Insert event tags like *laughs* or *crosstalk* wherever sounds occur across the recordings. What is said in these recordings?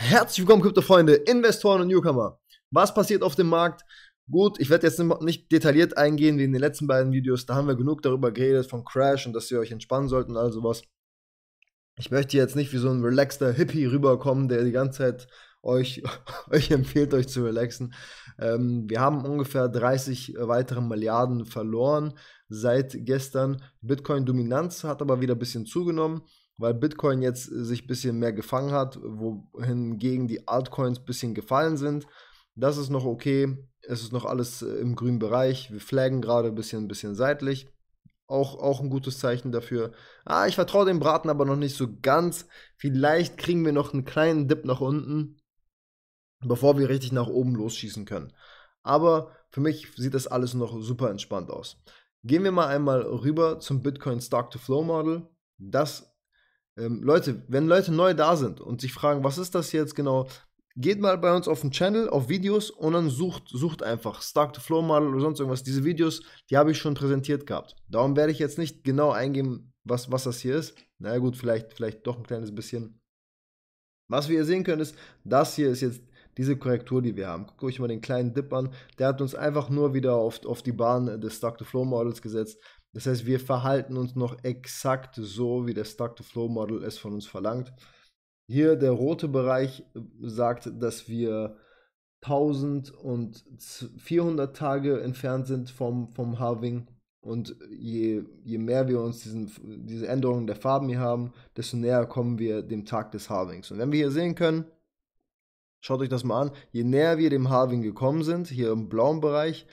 Herzlich willkommen, Krypto-Freunde, Investoren und Newcomer. Was passiert auf dem Markt? Gut, ich werde jetzt nicht detailliert eingehen wie in den letzten beiden Videos. Da haben wir genug darüber geredet, von Crash und dass ihr euch entspannen sollt und all sowas. Ich möchte jetzt nicht wie so ein relaxter Hippie rüberkommen, der die ganze Zeit euch, *laughs* euch empfiehlt, euch zu relaxen. Ähm, wir haben ungefähr 30 weitere Milliarden verloren seit gestern. Bitcoin-Dominanz hat aber wieder ein bisschen zugenommen weil Bitcoin jetzt äh, sich ein bisschen mehr gefangen hat, wohingegen die Altcoins ein bisschen gefallen sind. Das ist noch okay. Es ist noch alles äh, im grünen Bereich. Wir flaggen gerade ein bisschen, ein bisschen seitlich. Auch, auch ein gutes Zeichen dafür. Ah, ich vertraue dem Braten aber noch nicht so ganz. Vielleicht kriegen wir noch einen kleinen Dip nach unten, bevor wir richtig nach oben losschießen können. Aber für mich sieht das alles noch super entspannt aus. Gehen wir mal einmal rüber zum Bitcoin Stock-to-Flow-Model. Das ähm, Leute, wenn Leute neu da sind und sich fragen, was ist das jetzt genau, geht mal bei uns auf den Channel, auf Videos und dann sucht, sucht einfach Stark to Flow Model oder sonst irgendwas. Diese Videos, die habe ich schon präsentiert gehabt. Darum werde ich jetzt nicht genau eingehen, was, was das hier ist. Na gut, vielleicht, vielleicht doch ein kleines bisschen. Was wir hier sehen können, ist, das hier ist jetzt diese Korrektur, die wir haben. Guck euch mal den kleinen Dip an. Der hat uns einfach nur wieder auf, auf die Bahn des Stark to Flow Models gesetzt. Das heißt, wir verhalten uns noch exakt so, wie das Stock-to-Flow-Model es von uns verlangt. Hier der rote Bereich äh, sagt, dass wir 1400 Tage entfernt sind vom, vom Halving. Und je, je mehr wir uns diesen, diese Änderungen der Farben hier haben, desto näher kommen wir dem Tag des Halvings. Und wenn wir hier sehen können, schaut euch das mal an, je näher wir dem Halving gekommen sind, hier im blauen Bereich,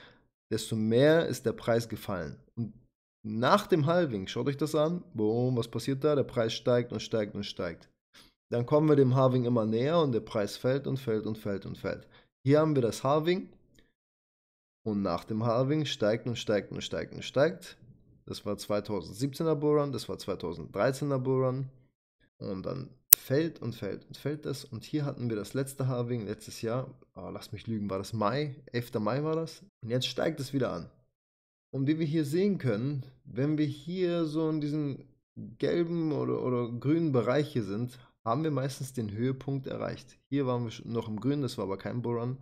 desto mehr ist der Preis gefallen. Und nach dem Halving, schaut euch das an, boom, was passiert da? Der Preis steigt und steigt und steigt. Dann kommen wir dem Halving immer näher und der Preis fällt und fällt und fällt und fällt. Hier haben wir das Halving und nach dem Halving steigt und steigt und steigt und steigt. Das war 2017er Bullrun, das war 2013er Bullrun und dann fällt und fällt und fällt das. Und hier hatten wir das letzte Halving letztes Jahr. Oh, ah, lass mich lügen, war das Mai? 11. Mai war das. Und jetzt steigt es wieder an. Und wie wir hier sehen können, wenn wir hier so in diesem gelben oder, oder grünen Bereich hier sind, haben wir meistens den Höhepunkt erreicht. Hier waren wir noch im Grün, das war aber kein Bullrun.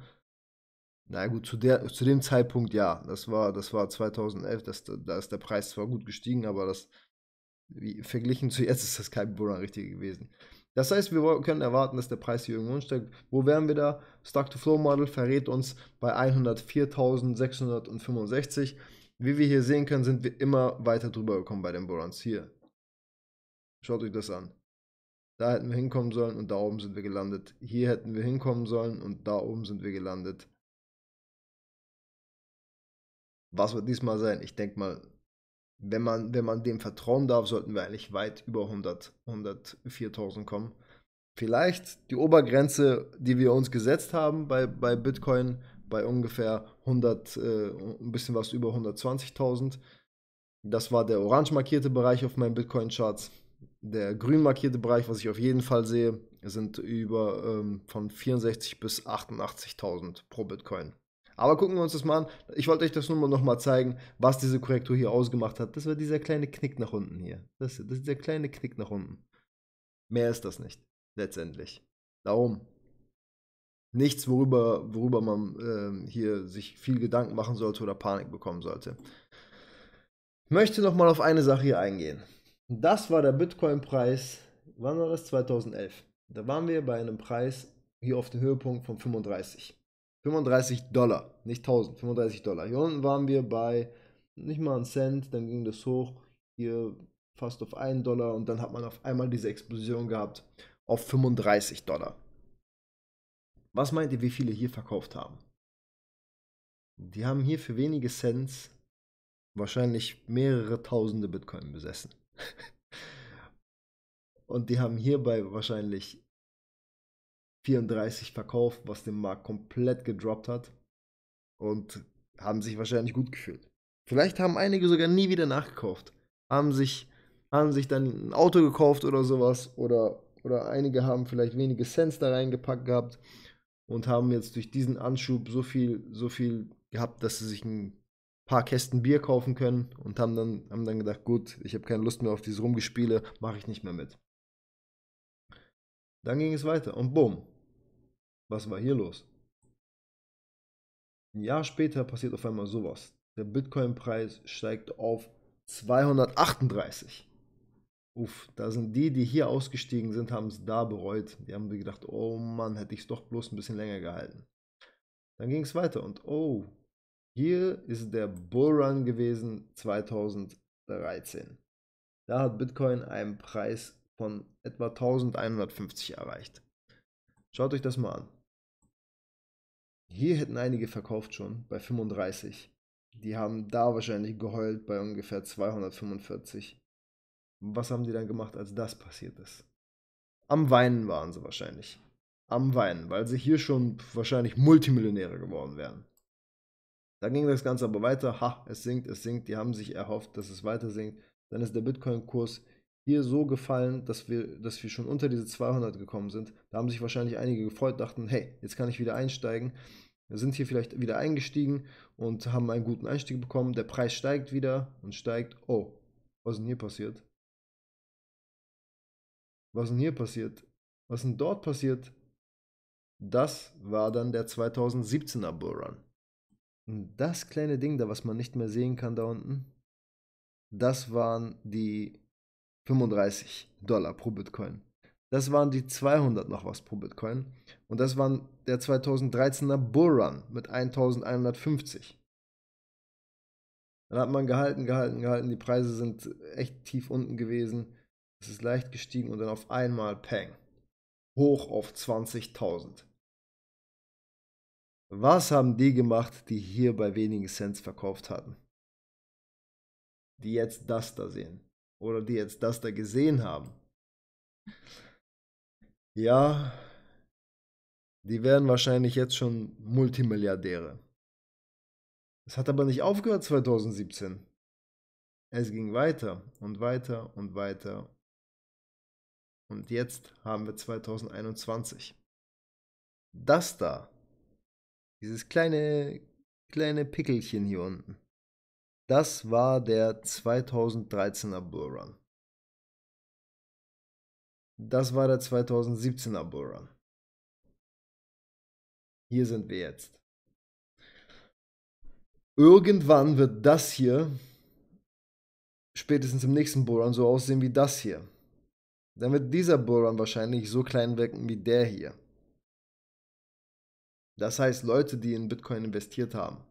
Na gut, zu, der, zu dem Zeitpunkt ja. Das war, das war 2011, das, da ist der Preis zwar gut gestiegen, aber das wie, verglichen zu jetzt ist das kein Bullrun richtig gewesen. Das heißt, wir können erwarten, dass der Preis hier irgendwo ansteigt. Wo wären wir da? Stock-to-Flow-Model verrät uns bei 104.665. Wie wir hier sehen können, sind wir immer weiter drüber gekommen bei den Borons. Hier. Schaut euch das an. Da hätten wir hinkommen sollen und da oben sind wir gelandet. Hier hätten wir hinkommen sollen und da oben sind wir gelandet. Was wird diesmal sein? Ich denke mal, wenn man, wenn man dem vertrauen darf, sollten wir eigentlich weit über 100, 104.000 kommen. Vielleicht die Obergrenze, die wir uns gesetzt haben bei, bei Bitcoin, bei ungefähr 100, äh, ein bisschen was über 120.000. Das war der orange markierte Bereich auf meinen Bitcoin-Charts. Der grün markierte Bereich, was ich auf jeden Fall sehe, sind über ähm, von 64 bis 88.000 pro Bitcoin. Aber gucken wir uns das mal an. Ich wollte euch das nur mal zeigen, was diese Korrektur hier ausgemacht hat. Das war dieser kleine Knick nach unten hier. Das, das ist der kleine Knick nach unten. Mehr ist das nicht, letztendlich. Darum, nichts, worüber, worüber man äh, hier sich viel Gedanken machen sollte oder Panik bekommen sollte. Ich möchte nochmal auf eine Sache hier eingehen. Das war der Bitcoin-Preis, wann war das? 2011. Da waren wir bei einem Preis hier auf dem Höhepunkt von 35. 35 Dollar, nicht 1000, 35 Dollar. Hier unten waren wir bei nicht mal einen Cent, dann ging das hoch, hier fast auf 1 Dollar und dann hat man auf einmal diese Explosion gehabt auf 35 Dollar. Was meint ihr, wie viele hier verkauft haben? Die haben hier für wenige Cents wahrscheinlich mehrere tausende Bitcoin besessen. *laughs* Und die haben hierbei wahrscheinlich 34 verkauft, was den Markt komplett gedroppt hat. Und haben sich wahrscheinlich gut gefühlt. Vielleicht haben einige sogar nie wieder nachgekauft. Haben sich, haben sich dann ein Auto gekauft oder sowas. Oder, oder einige haben vielleicht wenige Cents da reingepackt gehabt und haben jetzt durch diesen Anschub so viel, so viel gehabt, dass sie sich ein paar Kästen Bier kaufen können und haben dann, haben dann gedacht, gut, ich habe keine Lust mehr auf diese Rumgespiele, mache ich nicht mehr mit. Dann ging es weiter und bumm, was war hier los? Ein Jahr später passiert auf einmal sowas. Der Bitcoin-Preis steigt auf 238. Uff, da sind die, die hier ausgestiegen sind, haben es da bereut. Die haben gedacht, oh Mann, hätte ich es doch bloß ein bisschen länger gehalten. Dann ging es weiter und oh, hier ist der Bullrun gewesen 2013. Da hat Bitcoin einen Preis von etwa 1150 erreicht. Schaut euch das mal an. Hier hätten einige verkauft schon bei 35. Die haben da wahrscheinlich geheult bei ungefähr 245. Was haben die dann gemacht, als das passiert ist? Am Weinen waren sie wahrscheinlich. Am Weinen, weil sie hier schon wahrscheinlich Multimillionäre geworden wären. Dann ging das Ganze aber weiter. Ha, es sinkt, es sinkt. Die haben sich erhofft, dass es weiter sinkt. Dann ist der Bitcoin-Kurs hier so gefallen, dass wir, dass wir schon unter diese 200 gekommen sind. Da haben sich wahrscheinlich einige gefreut, dachten, hey, jetzt kann ich wieder einsteigen. Wir sind hier vielleicht wieder eingestiegen und haben einen guten Einstieg bekommen. Der Preis steigt wieder und steigt. Oh, was ist denn hier passiert? was denn hier passiert? Was denn dort passiert? Das war dann der 2017er Bullrun. Und das kleine Ding da, was man nicht mehr sehen kann da unten, das waren die 35 Dollar pro Bitcoin. Das waren die 200 noch was pro Bitcoin. Und das waren der 2013er Bullrun mit 1150. Dann hat man gehalten, gehalten, gehalten. Die Preise sind echt tief unten gewesen. Es ist leicht gestiegen und dann auf einmal Peng. Hoch auf 20.000. Was haben die gemacht, die hier bei wenigen Cents verkauft hatten? Die jetzt das da sehen. Oder die jetzt das da gesehen haben. Ja, die werden wahrscheinlich jetzt schon Multimilliardäre. Es hat aber nicht aufgehört 2017. Es ging weiter und weiter und weiter und jetzt haben wir 2021. Das da, dieses kleine, kleine Pickelchen hier unten, das war der 2013er Bullrun. Das war der 2017er Bullrun. Hier sind wir jetzt. Irgendwann wird das hier spätestens im nächsten Bullrun so aussehen wie das hier dann wird dieser Bullrun wahrscheinlich so klein wirken wie der hier. Das heißt, Leute, die in Bitcoin investiert haben.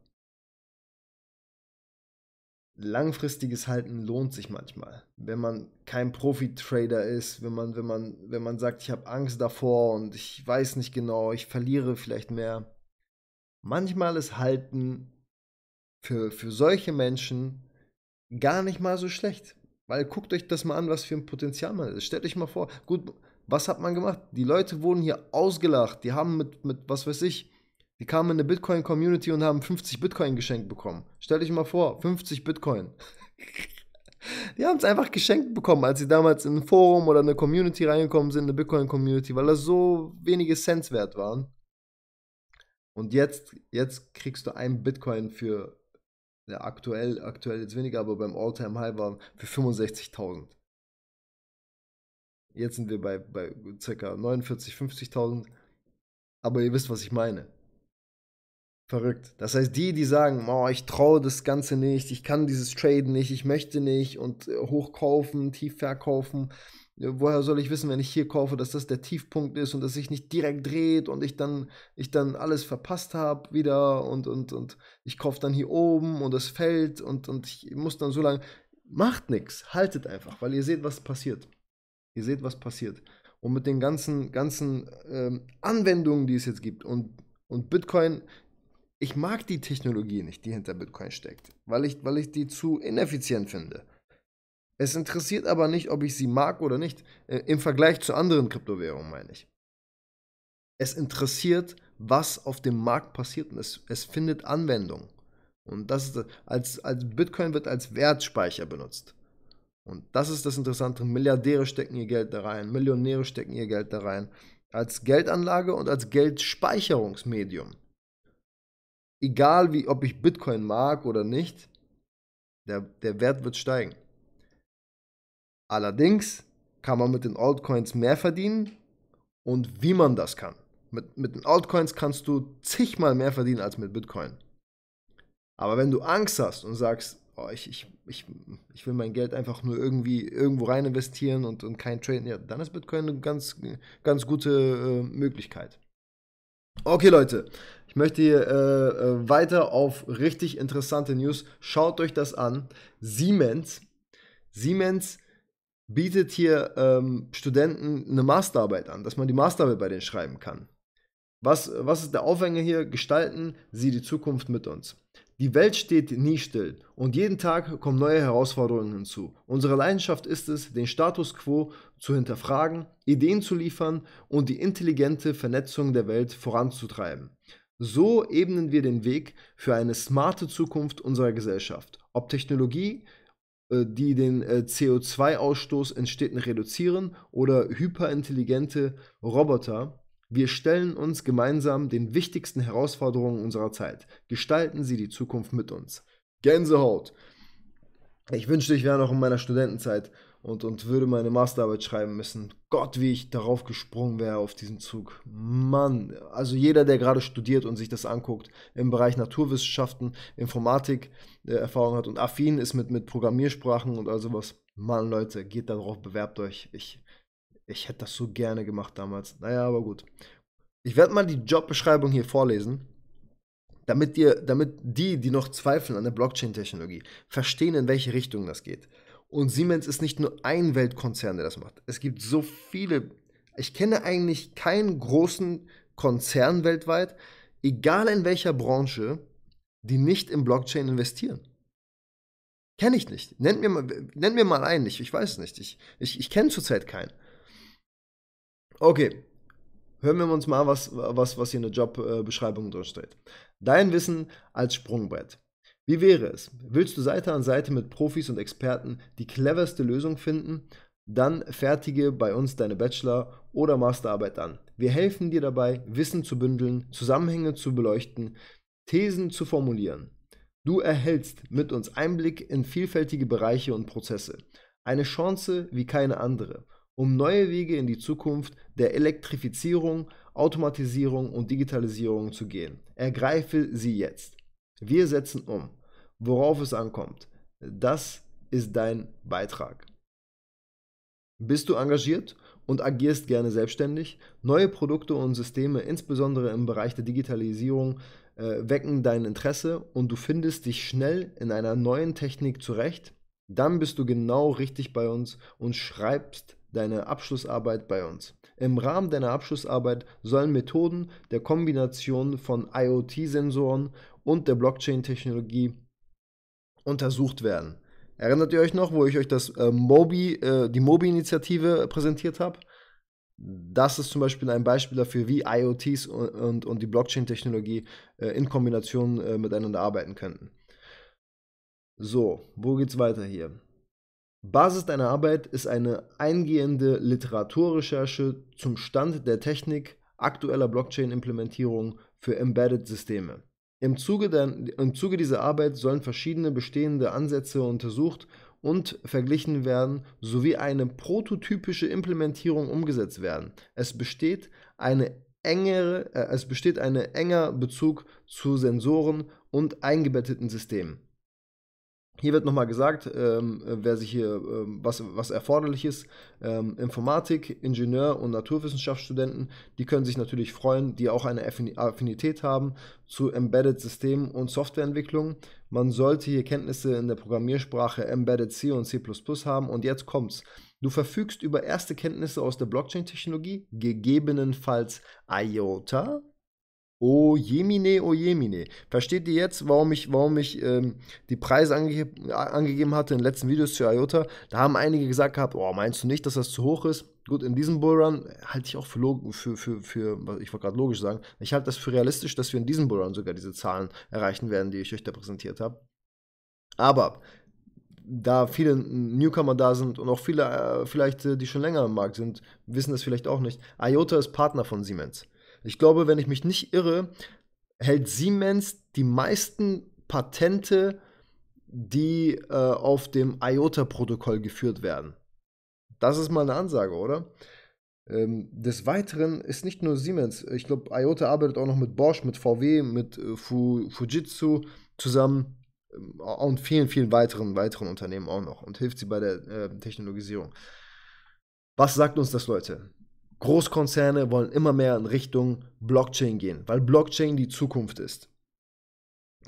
Langfristiges Halten lohnt sich manchmal. Wenn man kein Profi-Trader ist, wenn man, wenn, man, wenn man sagt, ich habe Angst davor und ich weiß nicht genau, ich verliere vielleicht mehr. Manchmal ist Halten für, für solche Menschen gar nicht mal so schlecht. Weil guckt euch das mal an, was für ein Potenzial man ist. Also stellt euch mal vor, gut, was hat man gemacht? Die Leute wurden hier ausgelacht. Die haben mit, mit was weiß ich, die kamen in eine Bitcoin-Community und haben 50 Bitcoin geschenkt bekommen. Stellt euch mal vor, 50 Bitcoin. *laughs* Die haben es einfach geschenkt bekommen, als sie damals in ein Forum oder eine Community reingekommen sind, eine Bitcoin-Community, weil das so wenige Cents wert waren. Und jetzt, jetzt kriegst du einen Bitcoin für ja, aktuell, aktuell jetzt weniger, aber beim Alltime high war für 65.000. Jetzt sind wir bei, bei ca. 49.000, 50.000. Aber ihr wisst, was ich meine. Verrückt. Das heißt, die, die sagen, oh, ich traue das Ganze nicht, ich kann dieses Traden nicht, ich möchte nicht und äh, hochkaufen, tief verkaufen, äh, woher soll ich wissen, wenn ich hier kaufe, dass das der Tiefpunkt ist und dass sich nicht direkt dreht und ich dann, ich dann alles verpasst habe wieder und, und, und ich kaufe dann hier oben und es fällt und, und ich muss dann so lange. Macht nichts, haltet einfach, weil ihr seht, was passiert. Ihr seht, was passiert. Und mit den ganzen, ganzen ähm, Anwendungen, die es jetzt gibt und, und Bitcoin, ich mag die Technologie nicht, die hinter Bitcoin steckt, weil ich, weil ich die zu ineffizient finde. Es interessiert aber nicht, ob ich sie mag oder nicht, äh, im Vergleich zu anderen Kryptowährungen meine ich. Es interessiert, was auf dem Markt passiert und es, es findet Anwendung. Und das ist, als, als Bitcoin wird als Wertspeicher benutzt. Und das ist das Interessante. Milliardäre stecken ihr Geld da rein, Millionäre stecken ihr Geld da rein. Als Geldanlage und als Geldspeicherungsmedium. Egal wie, ob ich Bitcoin mag oder nicht, der, der Wert wird steigen. Allerdings kann man mit den Altcoins mehr verdienen und wie man das kann. Mit, mit den Altcoins kannst du zigmal mehr verdienen als mit Bitcoin. Aber wenn du Angst hast und sagst, oh, ich, ich, ich, ich will mein Geld einfach nur irgendwie irgendwo rein investieren und, und kein Traden, ja, dann ist Bitcoin eine ganz, ganz gute äh, Möglichkeit. Okay, Leute, ich möchte hier äh, äh weiter auf richtig interessante News. Schaut euch das an. Siemens. Siemens bietet hier ähm, Studenten eine Masterarbeit an, dass man die Masterarbeit bei denen schreiben kann. Was, was ist der Aufhänger hier? Gestalten Sie die Zukunft mit uns. Die Welt steht nie still und jeden Tag kommen neue Herausforderungen hinzu. Unsere Leidenschaft ist es, den Status quo zu hinterfragen, Ideen zu liefern und die intelligente Vernetzung der Welt voranzutreiben. So ebnen wir den Weg für eine smarte Zukunft unserer Gesellschaft. Ob Technologie, äh, die den äh, CO2-Ausstoß in Städten reduzieren oder hyperintelligente Roboter. Wir stellen uns gemeinsam den wichtigsten Herausforderungen unserer Zeit. Gestalten Sie die Zukunft mit uns. Gänsehaut. Ich wünschte, ich wäre noch in meiner Studentenzeit und, und würde meine Masterarbeit schreiben müssen. Gott, wie ich darauf gesprungen wäre auf diesen Zug. Mann, also jeder, der gerade studiert und sich das anguckt, im Bereich Naturwissenschaften, Informatik äh, Erfahrung hat und affin ist mit, mit Programmiersprachen und all sowas. Mann, Leute, geht da drauf, bewerbt euch. Ich, ich hätte das so gerne gemacht damals. Naja, aber gut. Ich werde mal die Jobbeschreibung hier vorlesen damit ihr, damit die, die noch zweifeln an der Blockchain-Technologie, verstehen, in welche Richtung das geht. Und Siemens ist nicht nur ein Weltkonzern, der das macht. Es gibt so viele. Ich kenne eigentlich keinen großen Konzern weltweit, egal in welcher Branche, die nicht in Blockchain investieren. Kenne ich nicht. Nenn mir, mal, nennt mir mal einen, ich, ich weiß nicht. Ich, ich, ich kenne zurzeit keinen. Okay, hören wir uns mal, was, was, was hier in der Jobbeschreibung drin steht. Dein Wissen als Sprungbrett. Wie wäre es? Willst du Seite an Seite mit Profis und Experten die cleverste Lösung finden? Dann fertige bei uns deine Bachelor- oder Masterarbeit an. Wir helfen dir dabei, Wissen zu bündeln, Zusammenhänge zu beleuchten, Thesen zu formulieren. Du erhältst mit uns Einblick in vielfältige Bereiche und Prozesse. Eine Chance wie keine andere, um neue Wege in die Zukunft der Elektrifizierung, Automatisierung und Digitalisierung zu gehen. Ergreife sie jetzt. Wir setzen um. Worauf es ankommt, das ist dein Beitrag. Bist du engagiert und agierst gerne selbstständig? Neue Produkte und Systeme, insbesondere im Bereich der Digitalisierung, äh, wecken dein Interesse und du findest dich schnell in einer neuen Technik zurecht? Dann bist du genau richtig bei uns und schreibst deine Abschlussarbeit bei uns. Im Rahmen deiner Abschlussarbeit sollen Methoden der Kombination von IoT-Sensoren und der Blockchain-Technologie untersucht werden. Erinnert ihr euch noch, wo ich euch das äh, Mobi, äh, die Mobi-Initiative präsentiert habe? Das ist zum Beispiel ein Beispiel dafür, wie IoTs und, und, und die Blockchain-Technologie äh, in Kombination äh, miteinander arbeiten könnten. So, wo geht's weiter hier? Basis deiner Arbeit ist eine eingehende Literaturrecherche zum Stand der Technik aktueller Blockchain-Implementierung für Embedded-Systeme. Im Zuge, der, Im Zuge dieser Arbeit sollen verschiedene bestehende Ansätze untersucht und verglichen werden, sowie eine prototypische Implementierung umgesetzt werden. Es besteht eine engere, äh, es besteht ein enger Bezug zu Sensoren und eingebetteten Systemen. Hier wird nochmal gesagt, ähm, wer sich hier, ähm, was, was erforderlich ist, ähm, Informatik, Ingenieur und Naturwissenschaftsstudenten, die können sich natürlich freuen, die auch eine Affinität haben zu Embedded Systemen und Softwareentwicklung. Man sollte hier Kenntnisse in der Programmiersprache Embedded C und C++ haben und jetzt kommt's. Du verfügst über erste Kenntnisse aus der Blockchain-Technologie, gegebenenfalls IOTA, Oh jemine, oh jemine. Versteht ihr jetzt, warum ich, warum ich ähm, die Preise ange angegeben hatte in den letzten Videos zu IOTA? Da haben einige gesagt gehabt, oh, meinst du nicht, dass das zu hoch ist? Gut, in diesem Bullrun äh, halte ich auch für, für, für, für ich wollte gerade logisch sagen, ich halte das für realistisch, dass wir in diesem Bullrun sogar diese Zahlen erreichen werden, die ich euch da präsentiert habe. Aber da viele Newcomer da sind und auch viele äh, vielleicht, äh, die schon länger im Markt sind, wissen das vielleicht auch nicht. IOTA ist Partner von Siemens. Ich glaube, wenn ich mich nicht irre, hält Siemens die meisten Patente, die äh, auf dem IOTA-Protokoll geführt werden. Das ist mal eine Ansage, oder? Ähm, des Weiteren ist nicht nur Siemens. Ich glaube, IOTA arbeitet auch noch mit Bosch, mit VW, mit äh, Fu Fujitsu zusammen ähm, und vielen, vielen weiteren, weiteren Unternehmen auch noch und hilft sie bei der äh, Technologisierung. Was sagt uns das, Leute? Großkonzerne wollen immer mehr in Richtung Blockchain gehen, weil Blockchain die Zukunft ist.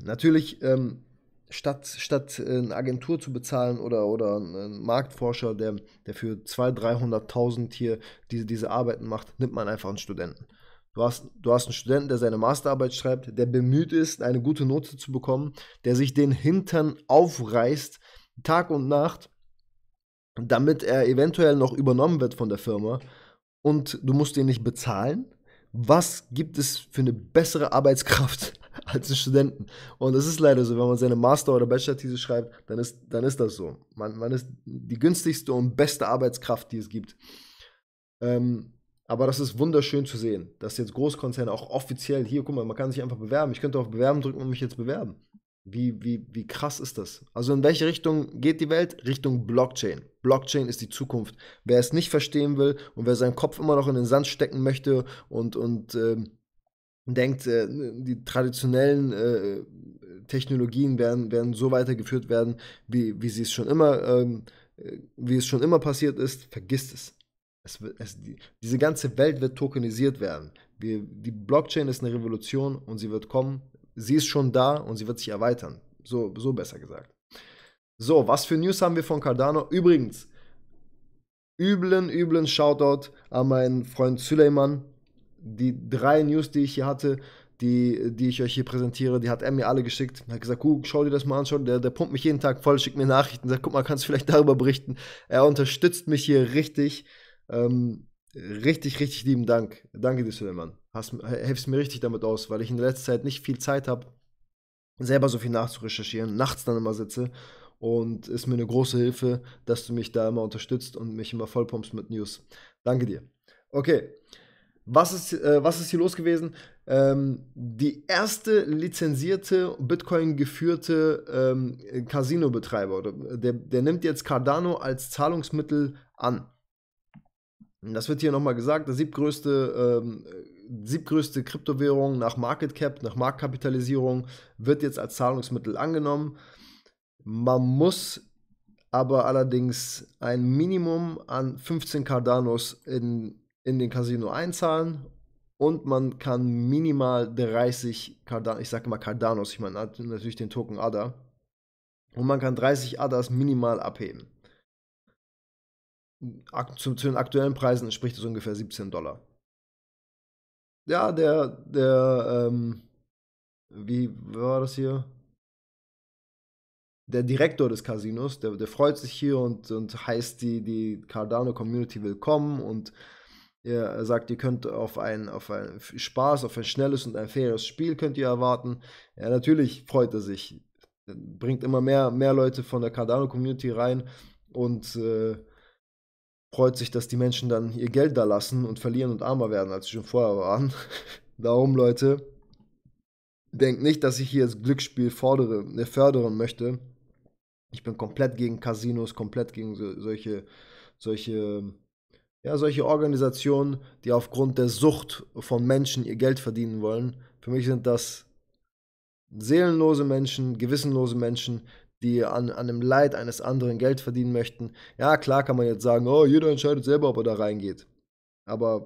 Natürlich, ähm, statt, statt eine Agentur zu bezahlen oder, oder einen Marktforscher, der, der für 200.000, 300.000 hier diese, diese Arbeiten macht, nimmt man einfach einen Studenten. Du hast, du hast einen Studenten, der seine Masterarbeit schreibt, der bemüht ist, eine gute Note zu bekommen, der sich den Hintern aufreißt, Tag und Nacht, damit er eventuell noch übernommen wird von der Firma und du musst ihn nicht bezahlen. Was gibt es für eine bessere Arbeitskraft *laughs* als einen Studenten? Und das ist leider so, wenn man seine Master- oder Bachelor-These schreibt, dann ist, dann ist das so. Man, man ist die günstigste und beste Arbeitskraft, die es gibt. Ähm, aber das ist wunderschön zu sehen, dass jetzt Großkonzerne auch offiziell hier, guck mal, man kann sich einfach bewerben. Ich könnte auf Bewerben drücken und mich jetzt bewerben. Wie, wie, wie krass ist das? Also in welche Richtung geht die Welt? Richtung Blockchain. Blockchain ist die Zukunft. Wer es nicht verstehen will und wer seinen Kopf immer noch in den Sand stecken möchte und, und ähm, denkt, äh, die traditionellen äh, Technologien werden, werden so weitergeführt werden, wie, wie sie es schon immer, ähm, äh, wie es schon immer passiert ist, vergisst es. Es, es, diese ganze Welt wird tokenisiert werden. Wir, die Blockchain ist eine Revolution und sie wird kommen sie ist schon da und sie wird sich erweitern. So, so besser gesagt. So, was für News haben wir von Cardano? Übrigens, üblen, üblen Shoutout an meinen Freund Suleiman. Die drei News, die ich hier hatte, die, die ich euch hier präsentiere, die hat er mir alle geschickt. Er hat gesagt, uh, schau dir das mal an, schau, der, der pumpt mich jeden Tag voll, schickt mir Nachrichten, sagt, guck mal, kannst du vielleicht darüber berichten. Er unterstützt mich hier richtig. Ähm, Richtig, richtig lieben Dank. Danke dir, Suleiman. Hast, hilfst mir richtig damit aus, weil ich in der letzten Zeit nicht viel Zeit habe, selber so viel nachzurecherchieren, nachts dann immer sitze. Und ist mir eine große Hilfe, dass du mich da immer unterstützt und mich immer vollpumpst mit News. Danke dir. Okay, was ist, äh, was ist hier los gewesen? Ähm, die erste lizenzierte Bitcoin-geführte ähm, Casino-Betreiber, der, der nimmt jetzt Cardano als Zahlungsmittel an das wird hier nochmal gesagt, der siebtgrößte, ähm, siebtgrößte Kryptowährung nach Market Cap, nach Marktkapitalisierung, wird jetzt als Zahlungsmittel angenommen. Man muss aber allerdings ein Minimum an 15 Cardanos in, in den Casino einzahlen und man kann minimal 30 Cardanos, ich sage immer Cardanos, ich meine natürlich den Token ADA, und man kann 30 ADAs minimal abheben zu, zu den aktuellen Preisen entspricht das ungefähr 17 Dollar. Ja, der, der, ähm, wie war das hier? Der Direktor des Casinos, der, der freut sich hier und, und heißt die, die Cardano Community willkommen und er sagt, ihr könnt auf ein, auf ein Spaß, auf ein schnelles und ein faires Spiel könnt ihr erwarten. Ja, natürlich freut er sich. Bringt immer mehr, mehr Leute von der Cardano Community rein und äh, freut sich, dass die Menschen dann ihr Geld da lassen und verlieren und armer werden, als sie schon vorher waren. *laughs* Darum, Leute, denkt nicht, dass ich hier das Glücksspiel fordere, äh, fördern möchte. Ich bin komplett gegen Casinos, komplett gegen so, solche, solche, ja, solche Organisationen, die aufgrund der Sucht von Menschen ihr Geld verdienen wollen. Für mich sind das seelenlose Menschen, gewissenlose Menschen, die an, an dem Leid eines anderen Geld verdienen möchten. Ja, klar kann man jetzt sagen, oh, jeder entscheidet selber, ob er da reingeht. Aber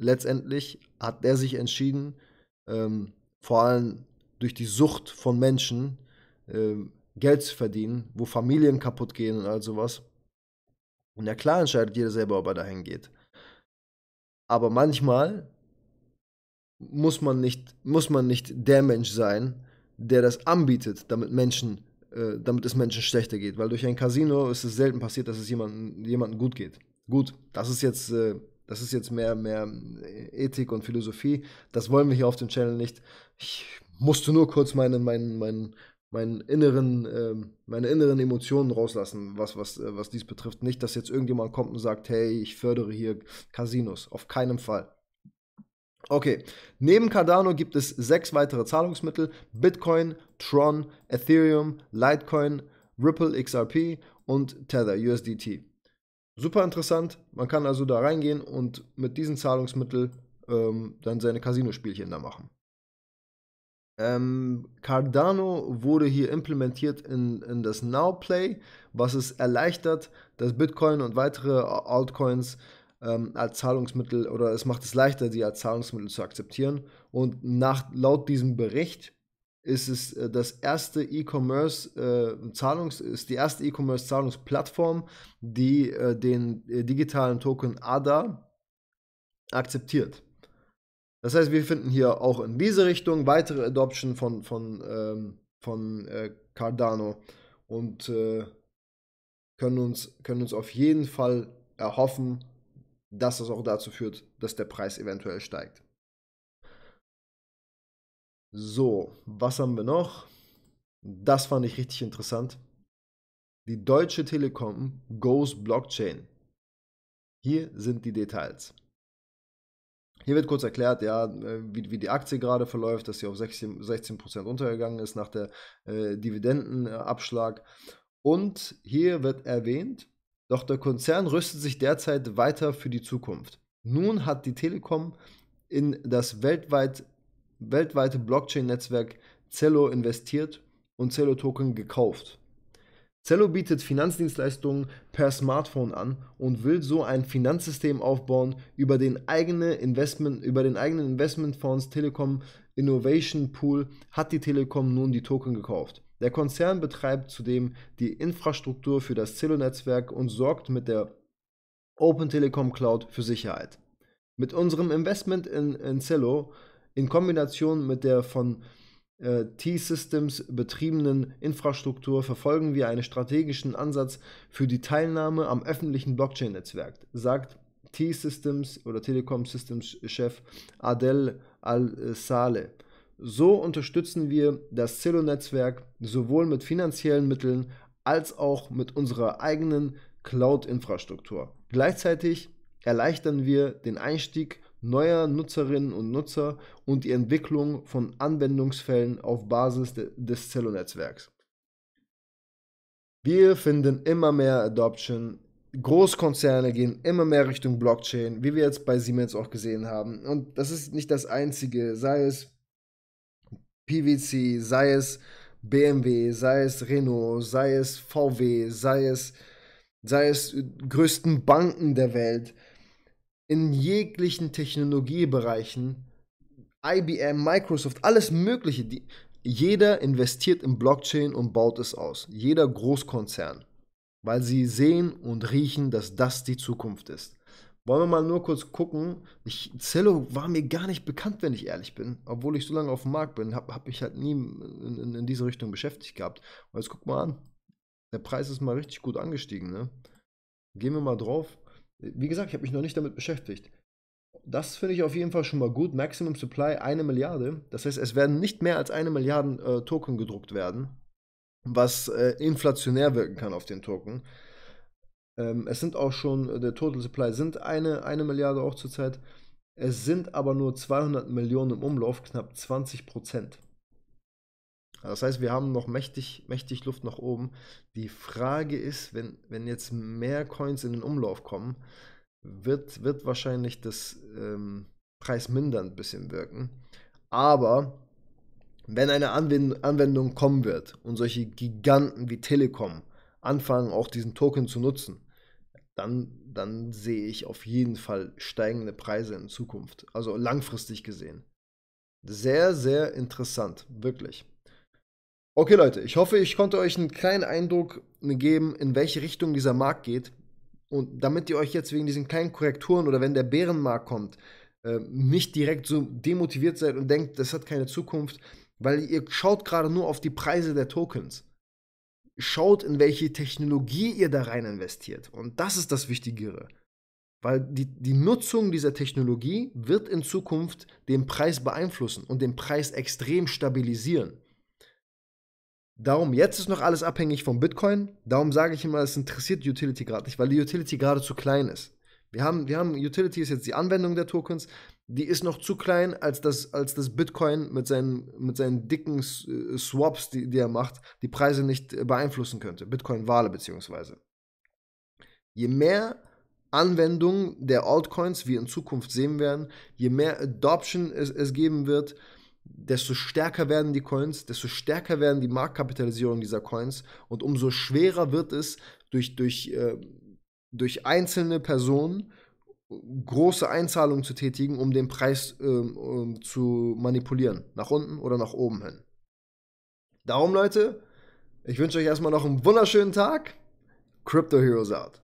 letztendlich hat der sich entschieden, ähm, vor allem durch die Sucht von Menschen ähm, Geld zu verdienen, wo Familien kaputt gehen und all sowas. Und ja, klar entscheidet jeder selber, ob er dahin geht. Aber manchmal muss man nicht, muss man nicht der Mensch sein, der das anbietet, damit Menschen äh, damit es Menschen schlechter geht. Weil durch ein Casino ist es selten passiert, dass es jemandem jemanden gut geht. Gut, das ist jetzt, äh, das ist jetzt mehr, mehr äh, Ethik und Philosophie. Das wollen wir hier auf dem Channel nicht. Ich musste nur kurz meinen, meinen, meinen, meinen inneren, äh, meine inneren Emotionen rauslassen, was, was, äh, was dies betrifft. Nicht, dass jetzt irgendjemand kommt und sagt, hey, ich fördere hier Casinos. Auf keinen Fall. Okay, neben Cardano gibt es sechs weitere Zahlungsmittel: Bitcoin, Tron, Ethereum, Litecoin, Ripple XRP und Tether USDT. Super interessant, man kann also da reingehen und mit diesen Zahlungsmitteln ähm, dann seine Casino-Spielchen da machen. Ähm, Cardano wurde hier implementiert in, in das Now Play, was es erleichtert, dass Bitcoin und weitere Altcoins ähm, als Zahlungsmittel oder es macht es leichter, sie als Zahlungsmittel zu akzeptieren. Und nach, laut diesem Bericht ist es äh, das erste E-Commerce äh, Zahlungs ist die erste E-Commerce Zahlungsplattform, die äh, den äh, digitalen Token ADA akzeptiert. Das heißt, wir finden hier auch in diese Richtung weitere Adoption von, von, ähm, von äh, Cardano und äh, können, uns, können uns auf jeden Fall erhoffen, dass das auch dazu führt, dass der Preis eventuell steigt. So, was haben wir noch? Das fand ich richtig interessant. Die Deutsche Telekom goes Blockchain. Hier sind die Details. Hier wird kurz erklärt, ja, äh, wie, wie die Aktie gerade verläuft, dass sie auf 16%, 16 runtergegangen ist nach der äh, Dividendenabschlag. Und hier wird erwähnt, doch der Konzern rüstet sich derzeit weiter für die Zukunft. Nun hat die Telekom in das weltweit, weltweite Blockchain-Netzwerk Zello investiert und Zello-Token gekauft. Zello bietet Finanzdienstleistungen per Smartphone an und will so ein Finanzsystem aufbauen, über den, eigene Investment, über den eigenen Investmentfonds Telekom Innovation Pool hat die Telekom nun die Token gekauft. Der Konzern betreibt zudem die Infrastruktur für das zillow netzwerk und sorgt mit der Open Telekom Cloud für Sicherheit. Mit unserem Investment in, in Cello in Kombination mit der von äh, T-Systems betriebenen Infrastruktur verfolgen wir einen strategischen Ansatz für die Teilnahme am öffentlichen Blockchain-Netzwerk, sagt T-Systems oder Telekom Systems Chef Adel Al-Saleh. So unterstützen wir das zillow netzwerk sowohl mit finanziellen Mitteln als auch mit unserer eigenen Cloud-Infrastruktur. Gleichzeitig erleichtern wir den Einstieg neuer Nutzerinnen und Nutzer und die Entwicklung von Anwendungsfällen auf Basis de des zillow netzwerks Wir finden immer mehr Adoption. Großkonzerne gehen immer mehr Richtung Blockchain, wie wir jetzt bei Siemens auch gesehen haben. Und das ist nicht das Einzige, sei es PwC, sei es BMW, sei es Renault, sei es VW, sei es, sei es größten Banken der Welt, in jeglichen Technologiebereichen, IBM, Microsoft, alles Mögliche. Die, jeder investiert in Blockchain und baut es aus. Jeder Großkonzern. Weil sie sehen und riechen, dass das die Zukunft ist. Wollen wir mal nur kurz gucken. Ich, Zello war mir gar nicht bekannt, wenn ich ehrlich bin. Obwohl ich so lange auf dem Markt bin, habe hab ich halt nie in, in, in, diese Richtung beschäftigt gehabt. Und jetzt guck mal an. Der Preis ist mal richtig gut angestiegen. Ne? Gehen wir mal drauf. Wie gesagt, ich habe mich noch nicht damit beschäftigt. Das finde ich auf jeden Fall schon mal gut. Maximum Supply eine Milliarde. Das heißt, es werden nicht mehr als eine Milliarde äh, Token gedruckt werden, was äh, inflationär wirken kann auf den Token. Ähm, es sind auch schon, äh, der Total Supply sind eine, eine Milliarde auch zurzeit. Es sind aber nur 200 Millionen im Umlauf, knapp 20 Prozent. Also das heißt, wir haben noch mächtig, mächtig Luft nach oben. Die Frage ist, wenn, wenn jetzt mehr Coins in den Umlauf kommen, wird, wird wahrscheinlich das ähm, Preis mindernd ein bisschen wirken. Aber wenn eine Anwendung kommen wird und solche Giganten wie Telekom anfangen, auch diesen Token zu nutzen, dann, dann sehe ich auf jeden Fall steigende Preise in Zukunft. Also langfristig gesehen. Sehr, sehr interessant, wirklich. Okay Leute, ich hoffe, ich konnte euch einen kleinen Eindruck ne, geben, in welche Richtung dieser Markt geht. Und damit ihr euch jetzt wegen diesen kleinen Korrekturen oder wenn der Bärenmarkt kommt, äh, nicht direkt so demotiviert seid und denkt, das hat keine Zukunft, weil ihr schaut gerade nur auf die Preise der Tokens schaut, in welche Technologie ihr da rein investiert. Und das ist das Wichtigere. Weil die, die Nutzung dieser Technologie wird in Zukunft den Preis beeinflussen und den Preis extrem stabilisieren. Darum, jetzt ist noch alles abhängig vom Bitcoin. Darum sage ich immer, es interessiert die Utility gerade nicht, weil die Utility gerade zu klein ist. Wir haben, wir haben Utility ist jetzt die Anwendung der Tokens die ist noch zu klein, als dass als das Bitcoin mit seinen, mit seinen dicken äh, Swaps, die, die er macht, die Preise nicht äh, beeinflussen könnte. Bitcoin-Wale beziehungsweise. Je mehr Anwendung der Altcoins wir in Zukunft sehen werden, je mehr Adoption es, es geben wird, desto stärker werden die Coins, desto stärker werden die Marktkapitalisierung dieser Coins und umso schwerer wird es durch, durch, äh, durch einzelne Personen große Einzahlungen zu tätigen, um den Preis ähm, ähm, zu manipulieren. Nach unten oder nach oben hin. Darum, Leute, ich wünsche euch erstmal noch einen wunderschönen Tag. Crypto Heroes out.